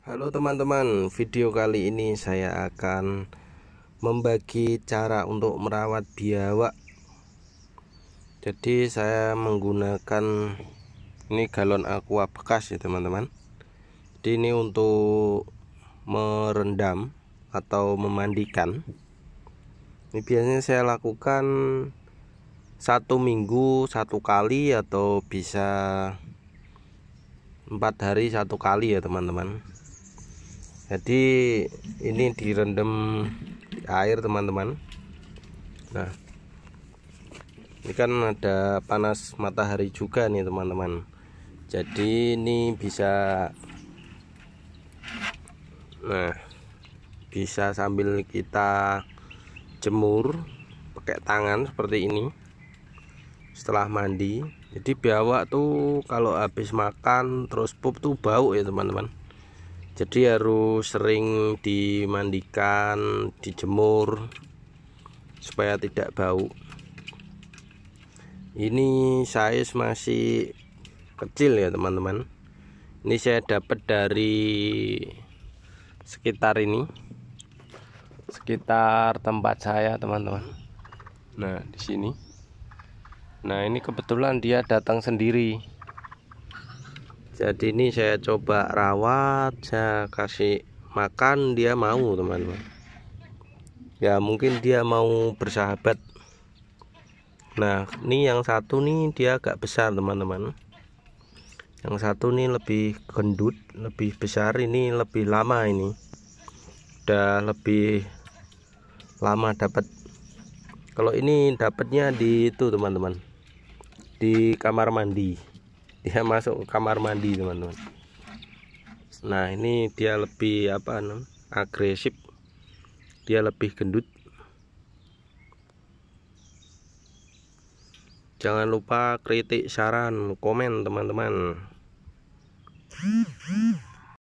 Halo teman-teman, video kali ini saya akan membagi cara untuk merawat biawak. Jadi saya menggunakan ini galon aqua bekas ya teman-teman. Jadi ini untuk merendam atau memandikan. Ini biasanya saya lakukan satu minggu satu kali atau bisa empat hari satu kali ya teman-teman jadi ini direndam air teman-teman nah ini kan ada panas matahari juga nih teman-teman jadi ini bisa nah bisa sambil kita jemur pakai tangan seperti ini setelah mandi jadi biawak tuh kalau habis makan terus pup tuh bau ya teman-teman jadi harus sering dimandikan dijemur supaya tidak bau ini size masih kecil ya teman-teman ini saya dapat dari sekitar ini sekitar tempat saya teman-teman nah di sini nah ini kebetulan dia datang sendiri jadi ini saya coba rawat saya kasih makan dia mau teman-teman ya mungkin dia mau bersahabat nah ini yang satu nih dia agak besar teman-teman yang satu nih lebih gendut lebih besar ini lebih lama ini udah lebih lama dapat kalau ini dapatnya di itu teman-teman di kamar mandi dia masuk ke kamar mandi teman-teman nah ini dia lebih apa namanya agresif dia lebih gendut jangan lupa kritik saran komen teman-teman